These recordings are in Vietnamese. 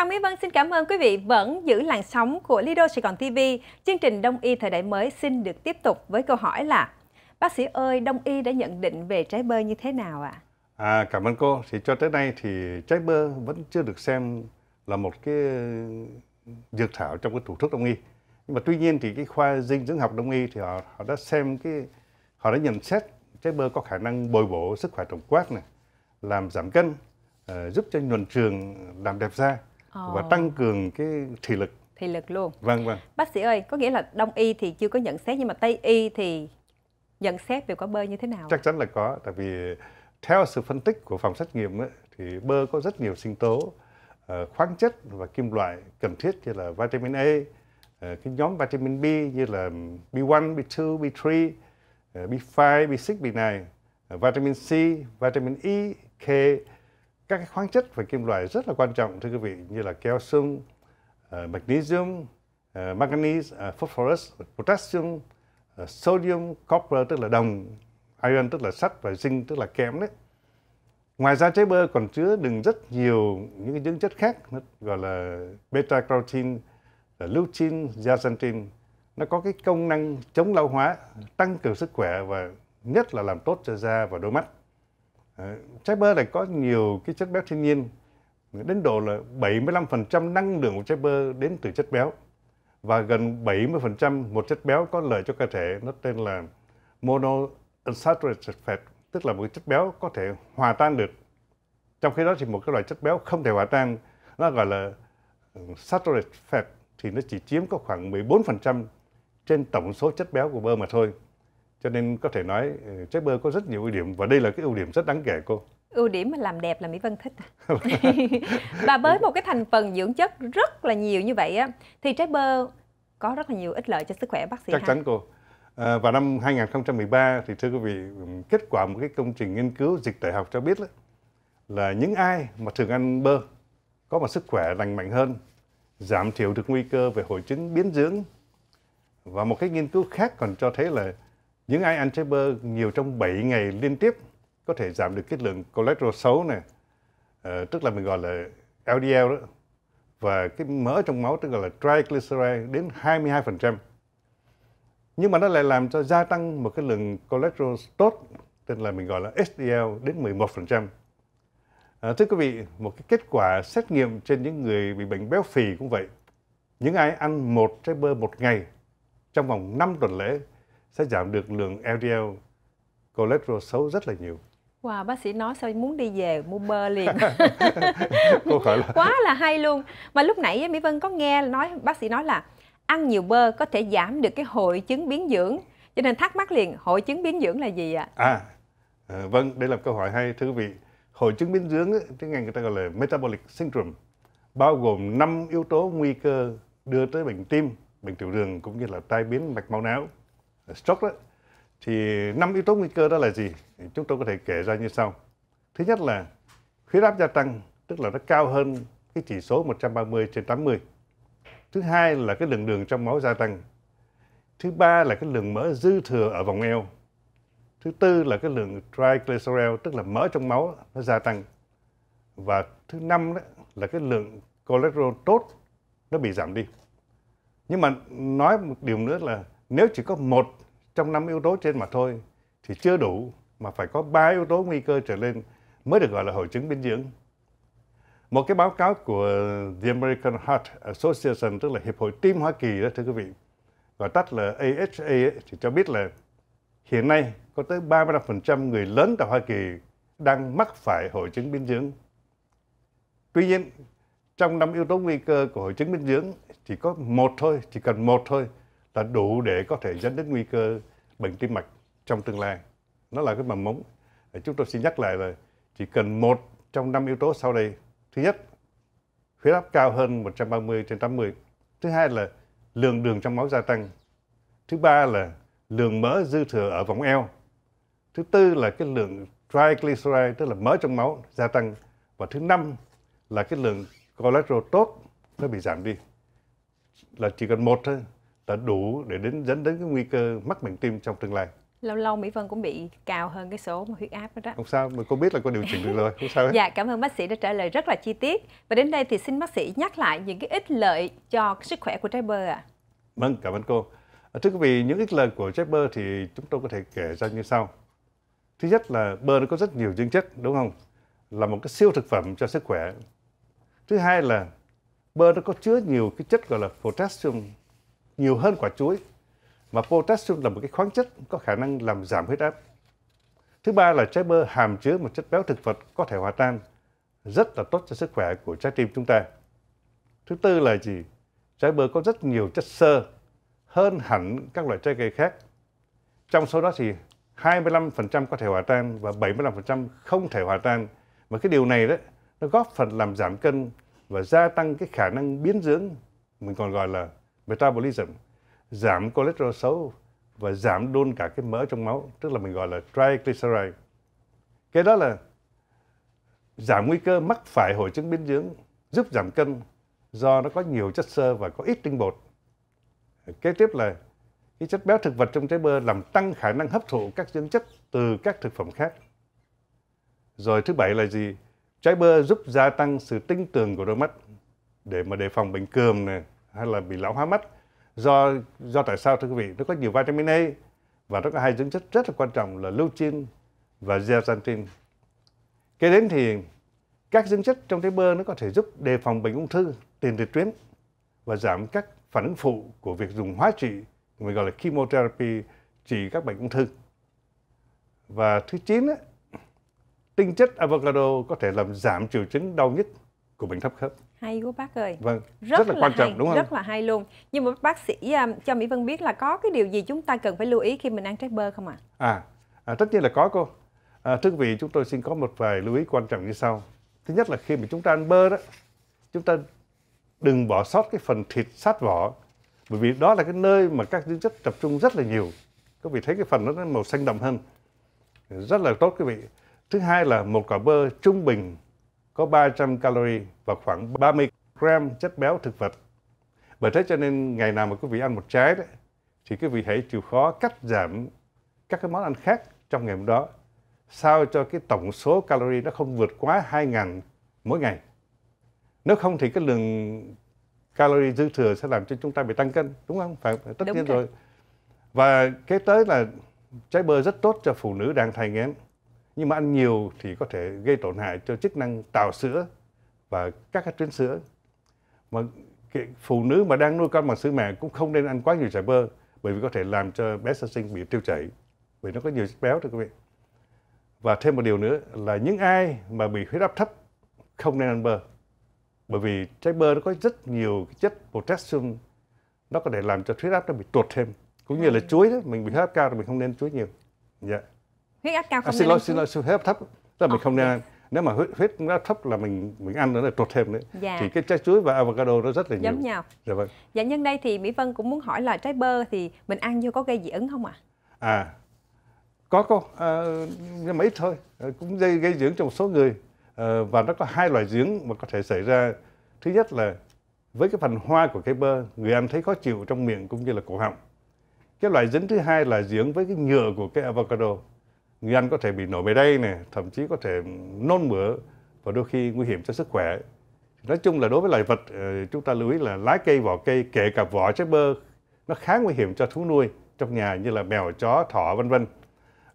Hoàng Mỹ Vân xin cảm ơn quý vị vẫn giữ làn sóng của Lido Sài Gòn TV. Chương trình Đông y thời đại mới xin được tiếp tục với câu hỏi là Bác sĩ ơi, Đông y đã nhận định về trái bơ như thế nào ạ? À? à, cảm ơn cô. Thì cho tới nay thì trái bơ vẫn chưa được xem là một cái dược thảo trong cái thủ thuốc Đông y. Nhưng mà tuy nhiên thì cái khoa dinh dưỡng học Đông y thì họ, họ đã xem cái họ đã nhận xét trái bơ có khả năng bồi bổ sức khỏe tổng quát này, làm giảm cân, uh, giúp cho nhuần trường làm đẹp da và tăng cường cái thị lực thị lực luôn vâng vâng bác sĩ ơi có nghĩa là đông y thì chưa có nhận xét nhưng mà tây y thì nhận xét về quả bơ như thế nào chắc chắn là có tại vì theo sự phân tích của phòng xét nghiệm ấy, thì bơ có rất nhiều sinh tố ờ, khoáng chất và kim loại cần thiết như là vitamin A, ờ, cái nhóm vitamin B như là B1, B2, B3, B5, B6, B9, vitamin C, vitamin E, K, các cái khoáng chất và kim loại rất là quan trọng thưa quý vị như là calcium, uh, magnesium, uh, manganese, uh, phosphorus, potassium, uh, sodium, copper tức là đồng, iron tức là sắt và zinc tức là kẽm đấy. Ngoài ra trái bơ còn chứa đựng rất nhiều những cái dưỡng chất khác gọi là beta carotin, lutein, zeaxanthin. Nó có cái công năng chống lão hóa, tăng cường sức khỏe và nhất là làm tốt cho da và đôi mắt. Trái bơ này có nhiều cái chất béo thiên nhiên, đến độ là 75% năng lượng của trái bơ đến từ chất béo và gần 70% một chất béo có lợi cho cơ thể nó tên là monounsaturated fat tức là một chất béo có thể hòa tan được trong khi đó thì một cái loại chất béo không thể hòa tan nó gọi là ừ, saturated fat thì nó chỉ chiếm có khoảng 14% trên tổng số chất béo của bơ mà thôi cho nên có thể nói trái ừ, bơ có rất nhiều ưu điểm và đây là cái ưu điểm rất đáng kể cô ưu điểm mà làm đẹp là mỹ vân thích và với một cái thành phần dưỡng chất rất là nhiều như vậy á thì trái bơ có rất là nhiều ích lợi cho sức khỏe bác sĩ chắc chắn cô à, vào năm 2013 thì thưa quý vị ừ, kết quả một cái công trình nghiên cứu dịch tễ học cho biết đó, là những ai mà thường ăn bơ có một sức khỏe lành mạnh hơn giảm thiểu được nguy cơ về hội chứng biến dưỡng và một cái nghiên cứu khác còn cho thấy là những ai ăn trái bơ nhiều trong 7 ngày liên tiếp có thể giảm được cái lượng cholesterol xấu này, à, ờ, tức là mình gọi là LDL đó, và cái mỡ trong máu tức gọi là triglyceride đến 22%. Nhưng mà nó lại làm cho gia tăng một cái lượng cholesterol tốt, tức là mình gọi là HDL đến 11%. À, ờ, thưa quý vị, một cái kết quả xét nghiệm trên những người bị bệnh béo phì cũng vậy. Những ai ăn một trái bơ một ngày trong vòng 5 tuần lễ sẽ giảm được lượng LDL cholesterol xấu rất là nhiều. Wow, bác sĩ nói sao muốn đi về mua bơ liền Cô hỏi là... Quá là hay luôn Mà lúc nãy Mỹ Vân có nghe nói bác sĩ nói là Ăn nhiều bơ có thể giảm được cái hội chứng biến dưỡng Cho nên thắc mắc liền hội chứng biến dưỡng là gì ạ? À, à vâng, đây là câu hỏi hay thưa quý vị Hội chứng biến dưỡng tiếng Anh người ta gọi là metabolic syndrome Bao gồm 5 yếu tố nguy cơ đưa tới bệnh tim, bệnh tiểu đường cũng như là tai biến mạch máu não stroke đó, thì năm yếu tố nguy cơ đó là gì? Chúng tôi có thể kể ra như sau. Thứ nhất là huyết áp gia tăng, tức là nó cao hơn cái chỉ số 130 trên 80. Thứ hai là cái lượng đường trong máu gia tăng. Thứ ba là cái lượng mỡ dư thừa ở vòng eo. Thứ tư là cái lượng triglyceride, tức là mỡ trong máu nó gia tăng. Và thứ năm đó là cái lượng cholesterol tốt nó bị giảm đi. Nhưng mà nói một điều nữa là nếu chỉ có một trong năm yếu tố trên mà thôi thì chưa đủ mà phải có ba yếu tố nguy cơ trở lên mới được gọi là hội chứng dinh dưỡng. Một cái báo cáo của The American Heart Association tức là Hiệp hội Tim Hoa Kỳ đó thưa quý vị gọi tắt là AHA ấy, thì cho biết là hiện nay có tới 35% người lớn tại Hoa Kỳ đang mắc phải hội chứng biến dưỡng. Tuy nhiên, trong năm yếu tố nguy cơ của hội chứng biến dưỡng chỉ có một thôi, chỉ cần một thôi là đủ để có thể dẫn đến nguy cơ bệnh tim mạch trong tương lai. Nó là cái mầm mống. Chúng tôi xin nhắc lại là chỉ cần một trong năm yếu tố sau đây. Thứ nhất, huyết áp cao hơn 130 trên 80. Thứ hai là lượng đường trong máu gia tăng. Thứ ba là lượng mỡ dư thừa ở vòng eo. Thứ tư là cái lượng triglyceride tức là mỡ trong máu gia tăng và thứ năm là cái lượng cholesterol tốt nó bị giảm đi. Là chỉ cần một thôi đã đủ để đến dẫn đến cái nguy cơ mắc bệnh tim trong tương lai lâu lâu Mỹ Vân cũng bị cao hơn cái số mà huyết áp đó đó. Không sao, mà cô biết là cô điều chỉnh được rồi, không sao hết. dạ, cảm ơn bác sĩ đã trả lời rất là chi tiết. Và đến đây thì xin bác sĩ nhắc lại những cái ích lợi cho sức khỏe của trái bơ ạ. À. Vâng, cảm ơn cô. À, thưa quý vị, những ích lợi của trái bơ thì chúng tôi có thể kể ra như sau. Thứ nhất là bơ nó có rất nhiều dưỡng chất, đúng không? Là một cái siêu thực phẩm cho sức khỏe. Thứ hai là bơ nó có chứa nhiều cái chất gọi là potassium nhiều hơn quả chuối mà potassium là một cái khoáng chất có khả năng làm giảm huyết áp. Thứ ba là trái bơ hàm chứa một chất béo thực vật có thể hòa tan, rất là tốt cho sức khỏe của trái tim chúng ta. Thứ tư là gì? Trái bơ có rất nhiều chất xơ hơn hẳn các loại trái cây khác. Trong số đó thì 25% có thể hòa tan và 75% không thể hòa tan. Mà cái điều này đó nó góp phần làm giảm cân và gia tăng cái khả năng biến dưỡng mình còn gọi là metabolism, giảm cholesterol xấu và giảm đôn cả cái mỡ trong máu, tức là mình gọi là triglyceride. Cái đó là giảm nguy cơ mắc phải hội chứng biến dưỡng, giúp giảm cân do nó có nhiều chất xơ và có ít tinh bột. Kế tiếp là cái chất béo thực vật trong trái bơ làm tăng khả năng hấp thụ các dưỡng chất từ các thực phẩm khác. Rồi thứ bảy là gì? Trái bơ giúp gia tăng sự tinh tường của đôi mắt để mà đề phòng bệnh cườm này, hay là bị lão hóa mắt do do tại sao thưa quý vị nó có nhiều vitamin A và nó có hai dưỡng chất rất là quan trọng là lutein và zeaxanthin kế đến thì các dưỡng chất trong trái bơ nó có thể giúp đề phòng bệnh ung thư tiền liệt tuyến và giảm các phản ứng phụ của việc dùng hóa trị người gọi là chemotherapy trị các bệnh ung thư và thứ chín tinh chất avocado có thể làm giảm triệu chứng đau nhức của bệnh thấp khớp hay quá bác ơi vâng rất, rất là, quan trọng hay, đúng không rất là hay luôn nhưng mà bác sĩ à, cho mỹ vân biết là có cái điều gì chúng ta cần phải lưu ý khi mình ăn trái bơ không ạ à? à, à tất nhiên là có cô à, thưa quý vị chúng tôi xin có một vài lưu ý quan trọng như sau thứ nhất là khi mà chúng ta ăn bơ đó chúng ta đừng bỏ sót cái phần thịt sát vỏ bởi vì đó là cái nơi mà các dưỡng chất tập trung rất là nhiều các vị thấy cái phần nó màu xanh đậm hơn rất là tốt quý vị thứ hai là một quả bơ trung bình có 300 calorie và khoảng 30 gram chất béo thực vật. Bởi thế cho nên ngày nào mà quý vị ăn một trái đấy, thì quý vị hãy chịu khó cắt giảm các cái món ăn khác trong ngày hôm đó sao cho cái tổng số calorie nó không vượt quá 2.000 mỗi ngày. Nếu không thì cái lượng calorie dư thừa sẽ làm cho chúng ta bị tăng cân, đúng không? Phải tất đúng nhiên rồi. rồi. Và kế tới là trái bơ rất tốt cho phụ nữ đang thai nghén nhưng mà ăn nhiều thì có thể gây tổn hại cho chức năng tạo sữa và các cái tuyến sữa mà phụ nữ mà đang nuôi con bằng sữa mẹ cũng không nên ăn quá nhiều chả bơ bởi vì có thể làm cho bé sơ sinh bị tiêu chảy bởi nó có nhiều chất béo thưa quý vị và thêm một điều nữa là những ai mà bị huyết áp thấp không nên ăn bơ bởi vì trái bơ nó có rất nhiều chất potassium nó có thể làm cho huyết áp nó bị tuột thêm cũng như là ừ. chuối đó mình bị huyết áp cao thì mình không nên chuối nhiều dạ yeah huyết áp cao à, không à, xin lỗi xin lỗi huyết áp thấp là mình oh, không nên nếu mà huyết huyết áp thấp là mình mình ăn nữa là trột thêm nữa dạ. thì cái trái chuối và avocado nó rất là nhiều giống nhau dạ vâng dạ nhân đây thì mỹ vân cũng muốn hỏi là trái bơ thì mình ăn vô có gây dị ứng không ạ à? à có có à, nhưng mà ít thôi à, cũng gây gây dị ứng cho một số người à, và nó có hai loại dị ứng mà có thể xảy ra thứ nhất là với cái phần hoa của cái bơ người ăn thấy khó chịu trong miệng cũng như là cổ họng cái loại dị ứng thứ hai là dị ứng với cái nhựa của cái avocado người ăn có thể bị nổi mề đay này thậm chí có thể nôn mửa và đôi khi nguy hiểm cho sức khỏe nói chung là đối với loài vật ờ, chúng ta lưu ý là lá cây vỏ cây kể cả vỏ trái bơ nó khá nguy hiểm cho thú nuôi trong nhà như là mèo chó thỏ vân vân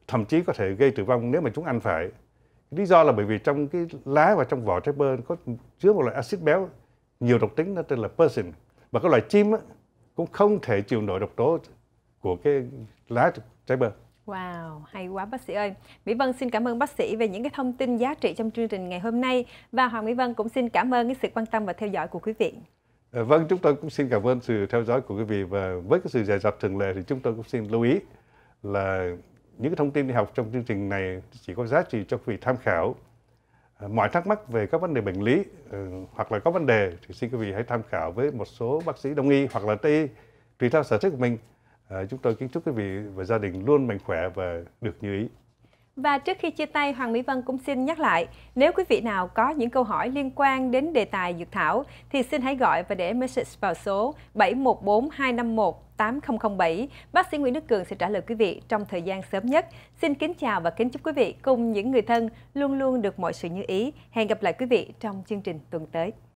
thậm chí có thể gây tử vong nếu mà chúng ăn phải lý do là bởi vì trong cái lá và trong vỏ trái bơ có chứa một loại axit béo nhiều độc tính nó tên là persin và các loài chim cũng không thể chịu nổi độc tố của cái lá trái bơ Wow, hay quá bác sĩ ơi. Mỹ Vân xin cảm ơn bác sĩ về những cái thông tin giá trị trong chương trình ngày hôm nay và Hoàng Mỹ Vân cũng xin cảm ơn cái sự quan tâm và theo dõi của quý vị. Ờ, vâng, chúng tôi cũng xin cảm ơn sự theo dõi của quý vị và với cái sự dè dặt thường lệ thì chúng tôi cũng xin lưu ý là những cái thông tin đi học trong chương trình này chỉ có giá trị cho quý vị tham khảo. Ờ, mọi thắc mắc về các vấn đề bệnh lý ờ, hoặc là có vấn đề thì xin quý vị hãy tham khảo với một số bác sĩ đông y hoặc là tây y tùy theo sở thích của mình Ờ, chúng tôi kính chúc quý vị và gia đình luôn mạnh khỏe và được như ý. Và trước khi chia tay, Hoàng Mỹ Vân cũng xin nhắc lại, nếu quý vị nào có những câu hỏi liên quan đến đề tài dược thảo, thì xin hãy gọi và để message vào số 714 251 8007. Bác sĩ Nguyễn Đức Cường sẽ trả lời quý vị trong thời gian sớm nhất. Xin kính chào và kính chúc quý vị cùng những người thân luôn luôn được mọi sự như ý. Hẹn gặp lại quý vị trong chương trình tuần tới.